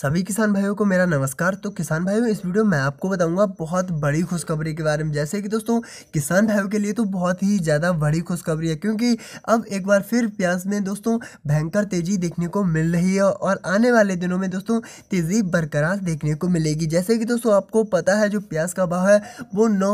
सभी किसान भाइयों को मेरा नमस्कार तो किसान भाइयों इस वीडियो में आपको बताऊंगा बहुत बड़ी खुशखबरी के बारे में जैसे कि दोस्तों किसान भाइयों के लिए तो बहुत ही ज़्यादा बड़ी खुशखबरी है क्योंकि अब एक बार फिर प्याज में दोस्तों भयंकर तेज़ी देखने को मिल रही है और आने वाले दिनों में दोस्तों तेज़ी बरकरार देखने को मिलेगी जैसे कि दोस्तों आपको पता है जो प्याज का भाव है वो नौ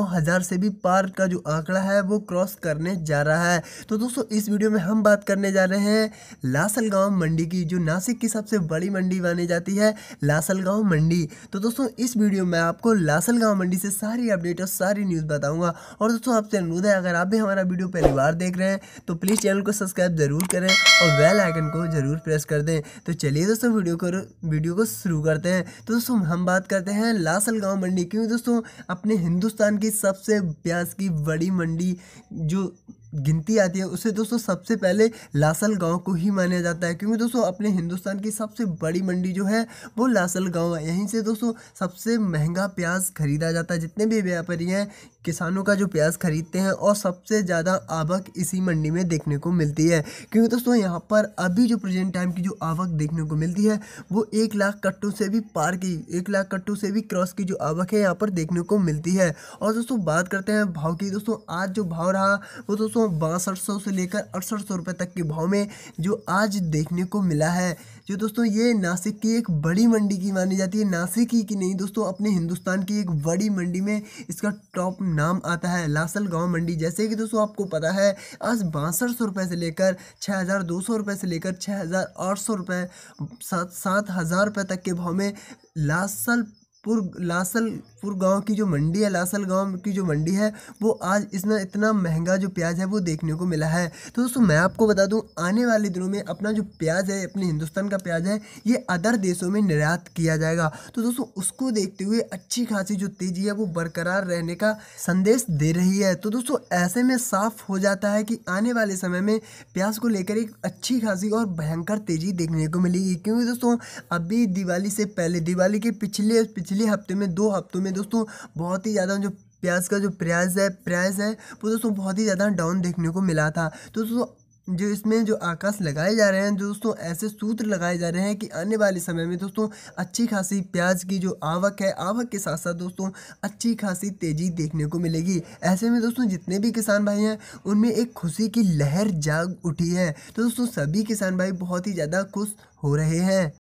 से भी पार का जो आंकड़ा है वो क्रॉस करने जा रहा है तो दोस्तों इस वीडियो में हम बात करने जा रहे हैं लासलगांव मंडी की जो नासिक की सबसे बड़ी मंडी मानी जाती है लासलगांव मंडी तो दोस्तों इस वीडियो में आपको लासलगांव मंडी से सारी अपडेट और सारी न्यूज़ बताऊंगा और दोस्तों आपसे अनुरोध है अगर आप भी हमारा वीडियो पहली बार देख रहे हैं तो प्लीज़ चैनल को सब्सक्राइब ज़रूर करें और बेल आइकन को ज़रूर प्रेस कर दें तो चलिए दोस्तों वीडियो को वीडियो को शुरू करते हैं तो दोस्तों हम बात करते हैं लासलगांव मंडी क्योंकि दोस्तों अपने हिंदुस्तान की सबसे प्याज की बड़ी मंडी जो गिनती आती है उसे दोस्तों सबसे पहले लासल गांव को ही माना जाता है क्योंकि दोस्तों अपने हिंदुस्तान की सबसे बड़ी मंडी जो है वो लासल गांव है यहीं से दोस्तों सबसे महंगा प्याज खरीदा जाता है जितने भी व्यापारी हैं किसानों का जो प्याज खरीदते हैं और सबसे ज़्यादा आवक इसी मंडी में देखने को मिलती है क्योंकि दोस्तों यहाँ पर अभी जो प्रेजेंट टाइम की जो आवक देखने को मिलती है वो एक लाख कट्टों से भी पार की एक लाख कट्टों से भी क्रॉस की जो आवक है यहाँ पर देखने को मिलती है और दोस्तों बात करते हैं भाव की दोस्तों आज जो भाव रहा वो दोस्तों बासठ से लेकर अड़सठ सौ तक के भाव में जो आज देखने को मिला है जो दोस्तों ये नासिक की एक बड़ी मंडी की मानी जाती है नासिक ही की नहीं दोस्तों अपने हिंदुस्तान की एक बड़ी मंडी में इसका टॉप नाम आता है लासल गाँव मंडी जैसे कि दोस्तों आपको पता है आज बासठ सौ रुपये से लेकर छः हज़ार दो सौ रुपये से लेकर छः हज़ार आठ सौ रुपये सात सात हज़ार रुपये तक के भाव में लासल पुर लासल पुर गांव की जो मंडी है लासल गांव की जो मंडी है वो आज इसमें इतना महंगा जो प्याज है वो देखने को मिला है तो दोस्तों मैं आपको बता दूं आने वाले दिनों में अपना जो प्याज है अपने हिंदुस्तान का प्याज है ये अदर देशों में निर्यात किया जाएगा तो दोस्तों उसको देखते हुए अच्छी खासी जो तेज़ी है वो बरकरार रहने का संदेश दे रही है तो दोस्तों ऐसे में साफ हो जाता है कि आने वाले समय में प्याज को लेकर एक अच्छी खासी और भयंकर तेज़ी देखने को मिलेगी क्योंकि दोस्तों अभी दिवाली से पहले दिवाली के पिछले पिछले पिछले हफ्ते में दो हफ्तों में दोस्तों बहुत ही ज़्यादा जो प्याज का जो प्राइस है प्राइस है वो दोस्तों बहुत ही ज़्यादा डाउन देखने को मिला था तो दोस्तों जो इसमें जो आकाश लगाए जा रहे हैं दोस्तों ऐसे सूत्र लगाए जा रहे हैं कि आने वाले समय में दोस्तों अच्छी खासी प्याज की जो आवक है आवक के साथ साथ दोस्तों अच्छी खासी तेज़ी देखने को मिलेगी ऐसे में दोस्तों जितने भी किसान भाई हैं उनमें एक खुशी की लहर जाग उठी है तो दोस्तों सभी किसान भाई बहुत ही ज़्यादा खुश हो रहे हैं